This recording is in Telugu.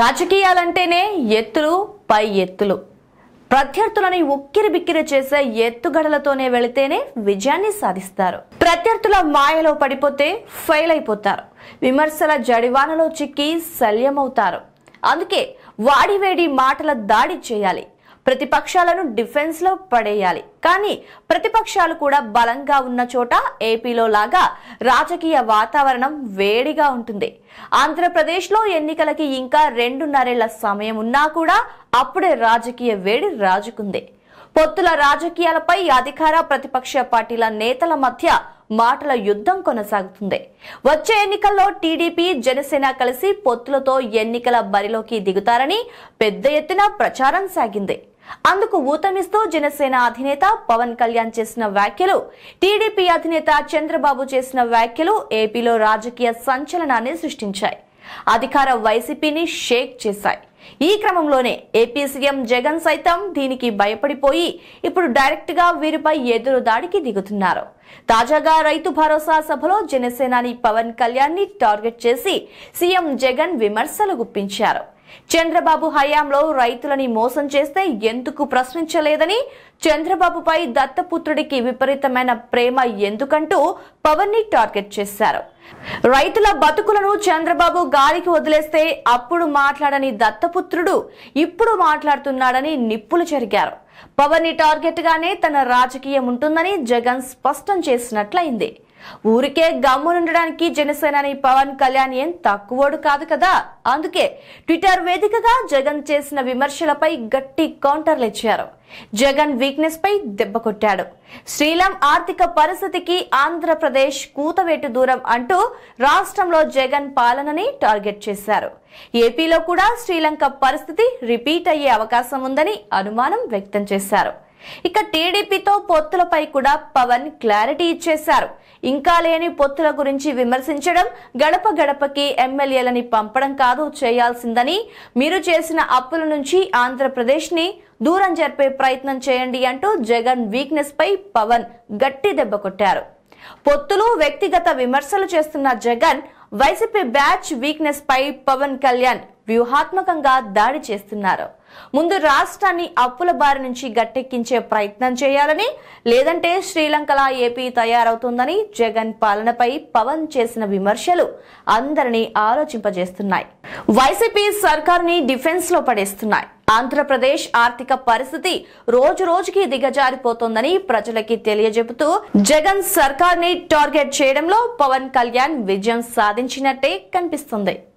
రాజకీయాలంటేనే ఎత్తులు పై ఎత్తులు ప్రత్యర్థులని ఉక్కిరి బిక్కిరి చేసే ఎత్తుగడలతోనే వెళితేనే విజయాన్ని సాధిస్తారు ప్రత్యర్థుల మాయలో పడిపోతే ఫెయిల్ అయిపోతారు విమర్శల జడివానలో చిక్కి శల్యమవుతారు అందుకే వాడివేడి మాటల దాడి చేయాలి ప్రతిపక్షాలను డిఫెన్స్లో పడేయాలి కానీ ప్రతిపక్షాలు కూడా బలంగా ఉన్న చోట ఏపీలో లాగా రాజకీయ వాతావరణం వేడిగా ఉంటుంది ఆంధ్రప్రదేశ్లో ఎన్నికలకి ఇంకా రెండున్నరేళ్ల సమయం ఉన్నా కూడా అప్పుడే రాజకీయ వేడి రాజుకుంది పొత్తుల రాజకీయాలపై అధికార ప్రతిపక్ష పార్టీల నేతల మధ్య మాటల యుద్ధం కొనసాగుతుంది వచ్చే ఎన్నికల్లో టీడీపీ జనసేన కలిసి పొత్తులతో ఎన్నికల బరిలోకి దిగుతారని పెద్ద ఎత్తున ప్రచారం సాగింది అందుకు ఊతమిస్తూ జనసేన అధినేత పవన్ కళ్యాణ్ చేసిన వ్యాఖ్యలు టీడీపీ అధినేత చంద్రబాబు చేసిన వ్యాఖ్యలు ఏపీలో రాజకీయ సంచలనాన్ని సృష్టించాయి అధికార వైసీపీని షేక్ చేశాయి ఈ క్రమంలోనే ఏపీ సీఎం జగన్ సైతం దీనికి భయపడిపోయి ఇప్పుడు డైరెక్ట్ గా వీరిపై ఎదురు దాడికి దిగుతున్నారు తాజాగా రైతు భరోసా సభలో జనసేనాని పవన్ కళ్యాణ్ ని టార్గెట్ చేసి సీఎం జగన్ విమర్శలు గుప్పించారు చంద్రబాబు హయాంలో రైతులని మోసం చేస్తే ఎందుకు ప్రశ్నించలేదని చంద్రబాబుపై దత్తపుత్రుడికి విపరీతమైన ప్రేమ ఎందుకంటూ పవన్ ని టార్గెట్ చేశారు రైతుల బతుకులను చంద్రబాబు గాలికి వదిలేస్తే అప్పుడు మాట్లాడని దత్తపుత్రుడు ఇప్పుడు మాట్లాడుతున్నాడని నిప్పులు జరిగారు పవన్ ని టార్గెట్ గానే తన రాజకీయం ఉంటుందని జగన్ స్పష్టం చేసినట్లయింది ఊరికే గమ్మునుండడానికి జనసేనాని పవన్ కళ్యాణ్ ఏం తక్కువోడు కాదు కదా అందుకే ట్విట్టర్ వేదికగా జగన్ చేసిన విమర్శలపై గట్టి కౌంటర్లు ఇచ్చారు జగన్ వీక్నెస్ పై దెబ్బ కొట్టాడు శ్రీలం ఆర్థిక పరిస్థితికి ఆంధ్రప్రదేశ్ కూతవేటు దూరం అంటూ రాష్ట్రంలో జగన్ పాలనని టార్గెట్ చేశారు ఏపీలో కూడా శ్రీలంక పరిస్థితి రిపీట్ అయ్యే అవకాశం ఉందని అనుమానం వ్యక్తం చేశారు ఇక టీడీపీతో పొత్తులపై కూడా పవన్ క్లారిటీ ఇచ్చేశారు ఇంకా లేని పొత్తుల గురించి విమర్శించడం గడప గడపకి ఎమ్మెల్యేలని పంపడం కాదు చేయాల్సిందని మీరు చేసిన అప్పుల నుంచి ఆంధ్రప్రదేశ్ని దూరం జరిపే ప్రయత్నం చేయండి అంటూ జగన్ వీక్నెస్ పై పవన్ గట్టి దెబ్బ కొట్టారు పొత్తులు వ్యక్తిగత విమర్శలు చేస్తున్న జగన్ వైసీపీ బ్యాచ్ వీక్నెస్ పై పవన్ కళ్యాణ్ వ్యూహాత్మకంగా దాడి చేస్తున్నారు ముందు రాష్ట్రాన్ని అప్పుల బారి నుంచి గట్టెక్కించే ప్రయత్నం చేయాలని లేదంటే శ్రీలంకలా ఏపీ తయారవుతుందని జగన్ పాలనపై పవన్ చేసిన విమర్శలు అందరినీ ఆలోచింపజేస్తున్నాయి వైసీపీ సర్కార్ని డిఫెన్స్ లో పడేస్తున్నాయి ఆంధ్రప్రదేశ్ ఆర్థిక పరిస్థితి రోజు రోజుకి దిగజారిపోతోందని ప్రజలకి తెలియజెబుతూ జగన్ సర్కార్ని టార్గెట్ చేయడంలో పవన్ కళ్యాణ్ విజయం సాధించినట్టే కనిపిస్తుంది